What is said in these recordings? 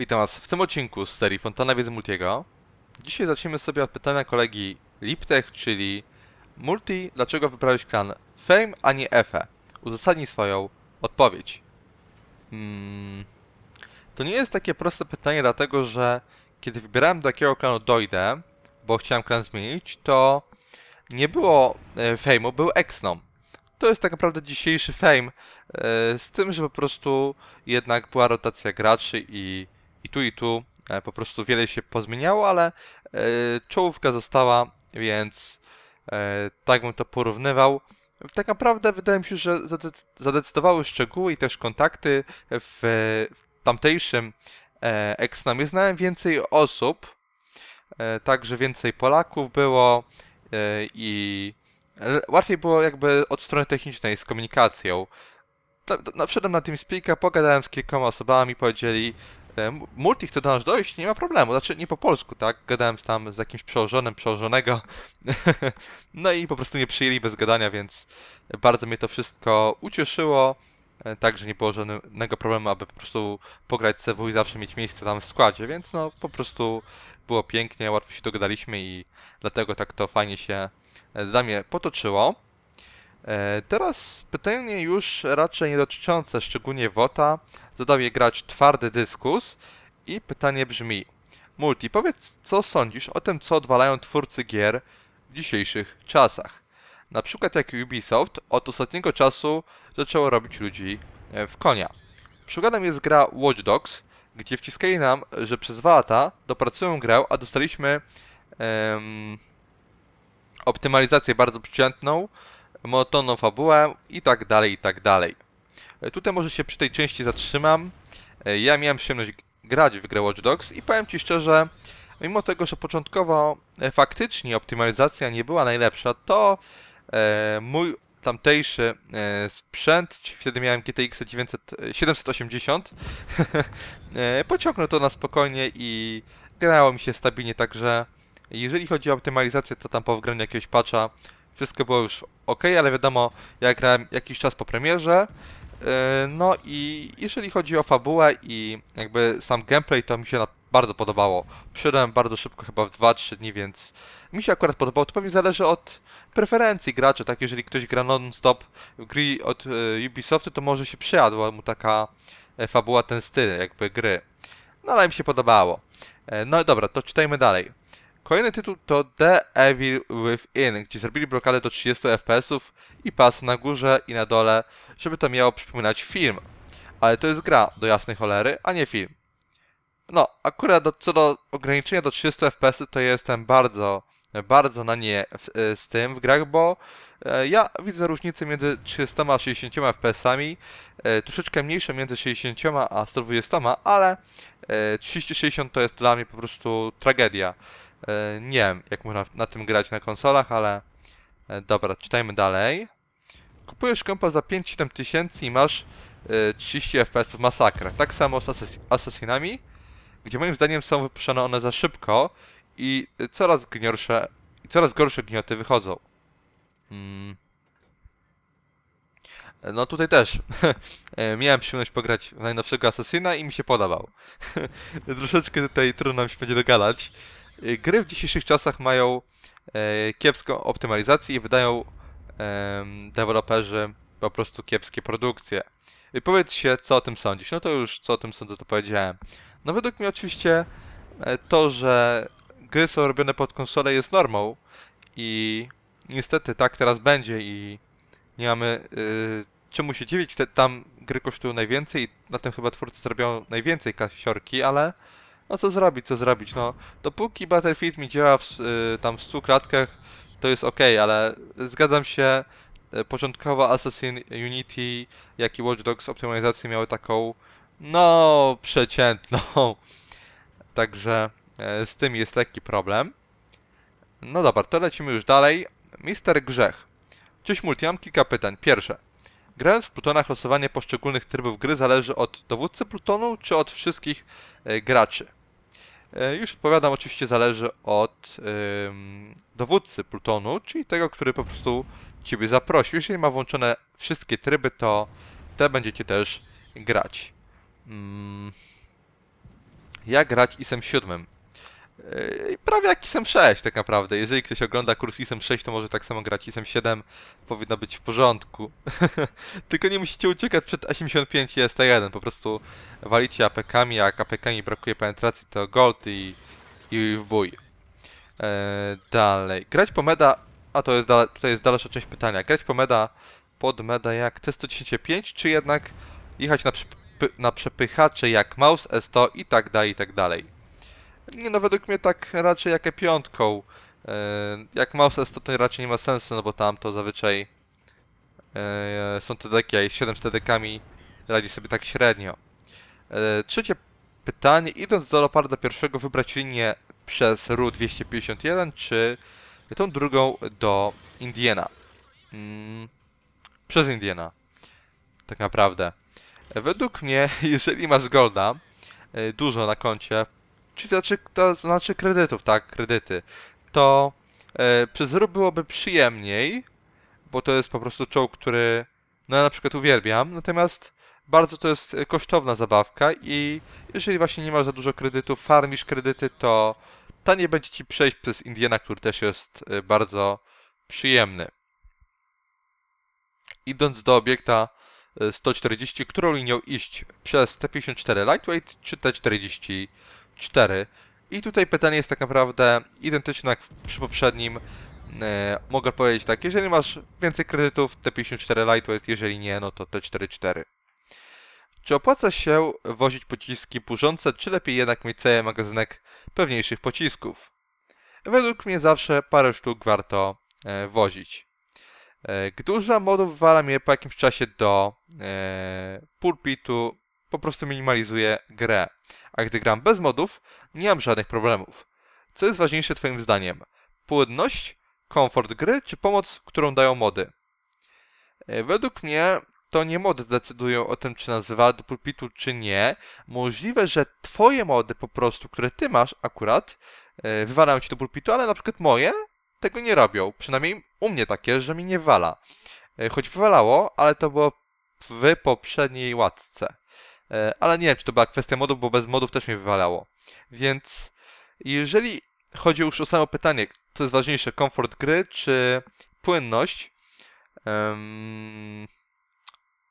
Witam Was w tym odcinku z serii Fontana Wiedzy Multiego. Dzisiaj zaczniemy sobie od pytania kolegi Liptech, czyli Multi, dlaczego wybrałeś klan Fame, a nie Efe? Uzasadnij swoją odpowiedź. Hmm. To nie jest takie proste pytanie, dlatego że kiedy wybierałem do jakiego klanu dojdę, bo chciałem klan zmienić, to nie było e, Fame'u, był Exnom. To jest tak naprawdę dzisiejszy Fame, e, z tym, że po prostu jednak była rotacja graczy i i tu i tu e, po prostu wiele się pozmieniało, ale e, czołówka została, więc e, tak bym to porównywał. Tak naprawdę wydaje mi się, że zadecydowały szczegóły i też kontakty w tamtejszym Exnamie. Znałem więcej osób, także więcej Polaków było i łatwiej było jakby od strony technicznej z komunikacją. No, wszedłem na TeamSpeak'a, pogadałem z kilkoma osobami, powiedzieli multi chce do nas dojść, nie ma problemu, znaczy nie po polsku, tak? Gadałem z tam z jakimś przełożonym, przełożonego, no i po prostu nie przyjęli bez gadania, więc bardzo mnie to wszystko ucieszyło, e, także nie było żadnego problemu, aby po prostu pograć CW i zawsze mieć miejsce tam w składzie, więc no po prostu było pięknie, łatwo się dogadaliśmy i dlatego tak to fajnie się e, dla mnie potoczyło. E, teraz pytanie już raczej niedotyczące szczególnie WOTA. Zadał je grać Twardy Dyskus i pytanie brzmi Multi, powiedz co sądzisz o tym, co odwalają twórcy gier w dzisiejszych czasach? Na przykład jak Ubisoft od ostatniego czasu zaczęło robić ludzi e, w konia. Przykładem jest gra Watch Dogs, gdzie wciskali nam, że przez dwa lata dopracują grę, a dostaliśmy optymalizację bardzo przeciętną, monotonną fabułę i tak dalej, i tak dalej. E, tutaj może się przy tej części zatrzymam. E, ja miałem przyjemność grać w grę Watch Dogs i powiem Ci szczerze, mimo tego, że początkowo e, faktycznie optymalizacja nie była najlepsza, to mój tamtejszy sprzęt, wtedy miałem GTX 780, pociągnął to na spokojnie i grało mi się stabilnie, także jeżeli chodzi o optymalizację, to tam po wgraniu jakiegoś patcha wszystko było już ok, ale wiadomo, ja grałem jakiś czas po premierze. E, no i jeżeli chodzi o fabułę i jakby sam gameplay, to mi się bardzo podobało. Przyszedłem bardzo szybko, chyba w 2-3 dni, więc mi się akurat podobało. To pewnie zależy od preferencji graczy, tak? Jeżeli ktoś gra non-stop gry od e, Ubisoftu, to może się przyjadła mu taka e, fabuła, ten styl jakby gry. No ale mi się podobało. No i dobra, to czytajmy dalej. Kolejny tytuł to The Evil Within, gdzie zrobili blokadę do 30 fps i pas na górze i na dole, żeby to miało przypominać film. Ale to jest gra, do jasnej cholery, a nie film. No, akurat do, co do ograniczenia do 30 fps to jestem bardzo, bardzo na nie w, e, z tym w grach, bo e, ja widzę różnicę między 30 a 60 fpsami, e, troszeczkę mniejsze między 60 a 120, ale e, 30-60 to jest dla mnie po prostu tragedia. E, nie wiem, jak można na tym grać na konsolach, ale e, dobra, czytajmy dalej. Kupujesz kompa za 5-7 tysięcy i masz 30 e, FPS w masakrę. Tak samo z Assassinami, gdzie moim zdaniem są wypuszczone one za szybko i coraz gniorsze, coraz gorsze gnioty wychodzą. Hmm. No tutaj też. Miałem przyjemność pograć w najnowszego Assassina i mi się podobał. Troszeczkę tutaj trudno mi się będzie dogalać. Y, gry w dzisiejszych czasach mają e, kiepską optymalizację i wydają deweloperzy po prostu kiepskie produkcje. I y, powiedz się, co o tym sądzisz. No to już co o tym sądzę, to powiedziałem. No według mnie oczywiście e, to, że gry są robione pod konsolę jest normą i niestety tak teraz będzie i nie mamy yy, czemu się dziwić. tam gry kosztują najwięcej i na tym chyba twórcy zrobią najwięcej kasiorki, ale no co zrobić, co zrobić, no. Dopóki Battlefield mi działa w, y, tam w 100 klatkach, to jest ok, ale zgadzam się, y, początkowo Assassin Unity, jak i Watch Dogs optymalizacji miały taką, no, przeciętną. Także y, z tym jest lekki problem. No dobra, to lecimy już dalej. Mister Grzech. Cześć Multi, mam kilka pytań. Pierwsze. Grając w Plutonach losowanie poszczególnych trybów gry zależy od dowódcy Plutonu czy od wszystkich e, graczy? E, już odpowiadam, oczywiście zależy od ym, dowódcy Plutonu, czyli tego, który po prostu Ciebie zaprosił. Jeżeli ma włączone wszystkie tryby, to te będziecie też grać. Mm. grać ISem 7. Yy, prawie jak ISM 6 tak naprawdę. Jeżeli ktoś ogląda kurs ISM 6, to może tak samo grać ISM 7. Powinno być w porządku. Tylko nie musicie uciekać przed 85 i ST1. Po prostu walicie APK-ami, a jak APK-ami brakuje penetracji, to gold i, i w bój. Eee, dalej. Grać po meda... A to jest tutaj jest dalsza część pytania. Grać po meda pod meda jak T195, czy jednak jechać na, przepy, na przepychacze jak Mouse, S100 i tak dalej, i tak dalej. Nie no, według mnie tak raczej jakie piątką. E, jak Mouse to, to raczej nie ma sensu, no bo tam to zazwyczaj e, są te deki, a 7 z tedekami radzi sobie tak średnio. E, trzecie pytanie, idąc do Leoparda pierwszego wybrać linię przez RU 251 czy tą drugą do Indiana? Mm, przez Indiana, tak naprawdę. Według mnie, jeżeli masz Golda, dużo na koncie, czyli znaczy, to znaczy kredytów, tak, kredyty, to e, przez rób byłoby przyjemniej, bo to jest po prostu czołg, który no ja na przykład uwielbiam, natomiast bardzo to jest kosztowna zabawka i jeżeli właśnie nie masz za dużo kredytów, farmisz kredyty, to ta nie będzie ci przejść przez Indiana, który też jest e, bardzo przyjemny. Idąc do obiekta 140, e, którą linią iść? Przez T54 Lightweight czy T40 4. I tutaj pytanie jest tak naprawdę identyczne jak przy poprzednim. E, mogę powiedzieć tak, jeżeli masz więcej kredytów, te 54 lightweight, jeżeli nie, no to te 4-4. Czy opłaca się wozić pociski burzące, czy lepiej jednak mieć cały magazynek pewniejszych pocisków? Według mnie zawsze parę sztuk warto e, wozić. E, Duża modów wala mnie po jakimś czasie do e, pulpitu po prostu minimalizuje grę. A gdy gram bez modów, nie mam żadnych problemów. Co jest ważniejsze Twoim zdaniem? Płynność, komfort gry czy pomoc, którą dają mody? E, według mnie to nie mody decydują o tym, czy nazywa do pulpitu, czy nie. Możliwe, że Twoje mody po prostu, które Ty masz akurat, e, wywalają Ci do pulpitu, ale na przykład moje tego nie robią. Przynajmniej u mnie takie, że mi nie wala. E, choć wywalało, ale to było w poprzedniej łatce. E, ale nie wiem, czy to była kwestia modów, bo bez modów też mnie wywalało. Więc jeżeli chodzi już o samo pytanie, co jest ważniejsze, komfort gry czy płynność, um,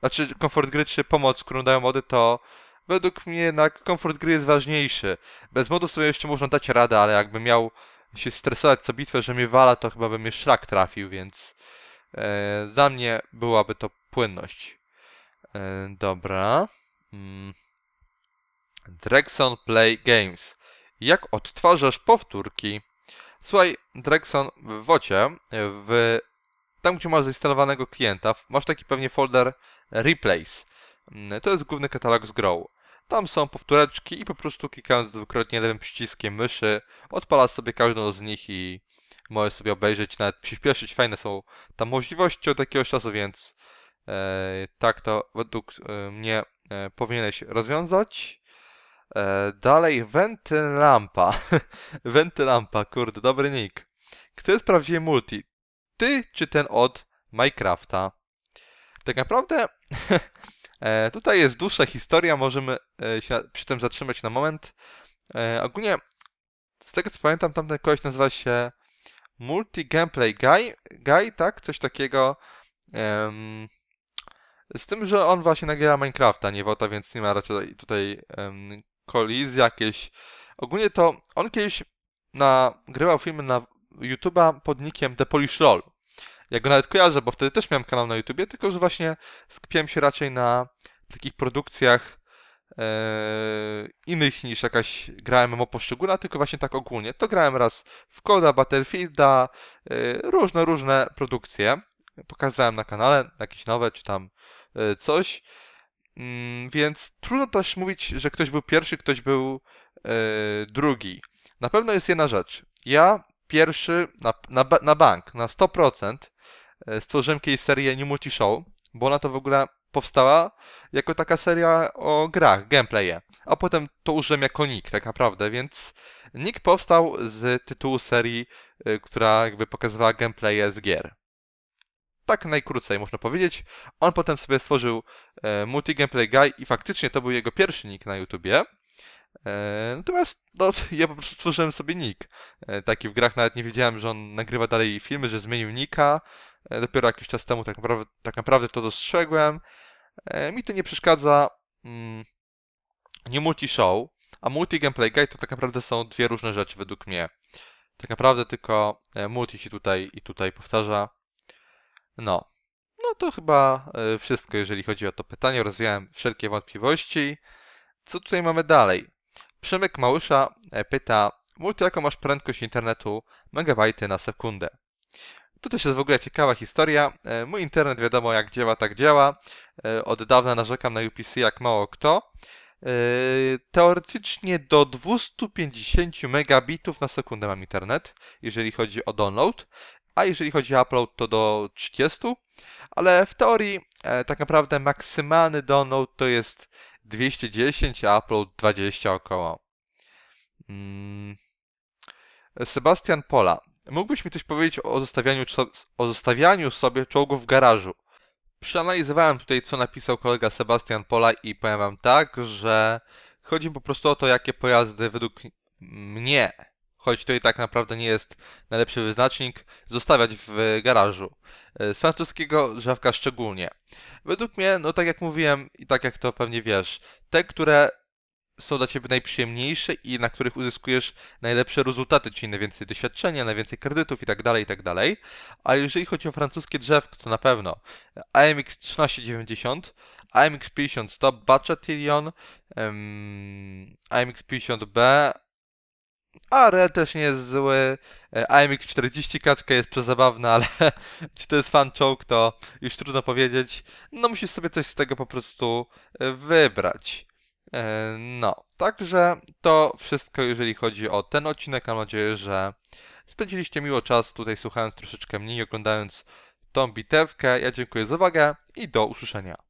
znaczy komfort gry czy pomoc, którą dają mody, to według mnie jednak komfort gry jest ważniejszy. Bez modów sobie jeszcze można dać radę, ale jakbym miał się stresować co bitwę, że mnie wala, to chyba bym mnie szlak trafił, więc e, dla mnie byłaby to płynność. E, dobra. Hmm. Drexon Play Games. Jak odtwarzasz powtórki? Słuchaj, Drexon, w Wocie, w, tam gdzie masz zainstalowanego klienta, masz taki pewnie folder Replays. Hmm, to jest główny katalog z Grow. Tam są powtóreczki i po prostu klikając dwukrotnie lewym przyciskiem myszy, odpalasz sobie każdą z nich i możesz sobie obejrzeć, nawet przyspieszyć. Fajne są tam możliwości od jakiegoś czasu, więc e, tak to według e, mnie E, powinieneś rozwiązać. E, dalej, Wentylampa. Wentylampa, kurde, dobry nick. Kto jest prawdziwy multi? Ty czy ten od Minecrafta? Tak naprawdę e, tutaj jest dłuższa historia, możemy się przy tym zatrzymać na moment. Ogólnie, z tego co pamiętam, tamten koleś nazywa się Multi Gameplay Guy, guy tak? Coś takiego. Um, z tym, że on właśnie nagiera Minecrafta, nie Wota, więc nie ma raczej tutaj um, kolizji Ogólnie to on kiedyś nagrywał filmy na YouTube'a pod nickiem The Polish Roll. Ja go nawet kojarzę, bo wtedy też miałem kanał na YouTubie, tylko że właśnie skupiłem się raczej na takich produkcjach e, innych niż jakaś grałem MMO poszczególna, tylko właśnie tak ogólnie. To grałem raz w Coda, Battlefielda, e, różne, różne produkcje. Pokazywałem na kanale jakieś nowe, czy tam E, coś. Mm, więc trudno też mówić, że ktoś był pierwszy, ktoś był e, drugi. Na pewno jest jedna rzecz. Ja pierwszy na, na, na bank, na 100% e, stworzyłem kiedyś serię New Multi Show, bo ona to w ogóle powstała jako taka seria o grach, gameplaye. A potem to użyłem jako nick tak naprawdę, więc nick powstał z tytułu serii, która jakby pokazywała gameplaye z gier tak najkrócej można powiedzieć. On potem sobie stworzył e, Multi Gameplay Guy i faktycznie to był jego pierwszy nick na YouTubie. E, natomiast no, ja po prostu stworzyłem sobie nick. E, taki w grach nawet nie wiedziałem, że on nagrywa dalej filmy, że zmienił nicka. E, dopiero jakiś czas temu tak naprawdę, tak naprawdę to dostrzegłem. E, mi to nie przeszkadza. Mm, nie multi show, a multi gameplay guy to tak naprawdę są dwie różne rzeczy według mnie. Tak naprawdę tylko e, multi się tutaj i tutaj powtarza. No. No to chyba e, wszystko, jeżeli chodzi o to pytanie. Rozwiałem wszelkie wątpliwości. Co tutaj mamy dalej? Przemek Małysza e, pyta, Multi, jaką masz prędkość internetu megabajty na sekundę? To też jest w ogóle ciekawa historia. E, mój internet wiadomo jak działa, tak działa. Od dawna narzekam na UPC jak mało kto. Teoretycznie do 250 megabitów na sekundę mam internet, jeżeli chodzi o download a jeżeli chodzi o upload, to do 30. Ale w teorii e, tak naprawdę maksymalny download to jest 210, a upload 20 około. Mm. Sebastian Pola. Mógłbyś mi coś powiedzieć o zostawianiu, o zostawianiu sobie czołgów w garażu? Przeanalizowałem tutaj, co napisał kolega Sebastian Pola i powiem wam tak, że chodzi po prostu o to, jakie pojazdy według mnie choć to i tak naprawdę nie jest najlepszy wyznacznik, zostawiać w e, garażu. E, z francuskiego drzewka szczególnie. Według mnie, no tak jak mówiłem i tak jak to pewnie wiesz, te, które są dla Ciebie najprzyjemniejsze i na których uzyskujesz najlepsze rezultaty, czyli najwięcej doświadczenia, najwięcej kredytów itd., itd. Ale jeżeli chodzi o francuskie drzewko, to na pewno AMX 1390, AMX 50 Stop Batcha um, AMX 50B, ale też nie jest zły. E, AMX 40 kaczka jest przezabawna, ale czy to jest fan czołg, to już trudno powiedzieć. No musisz sobie coś z tego po prostu e, wybrać. E, no, także to wszystko, jeżeli chodzi o ten odcinek. Mam nadzieję, że spędziliście miło czas tutaj słuchając troszeczkę mniej, oglądając tą bitewkę. Ja dziękuję za uwagę i do usłyszenia.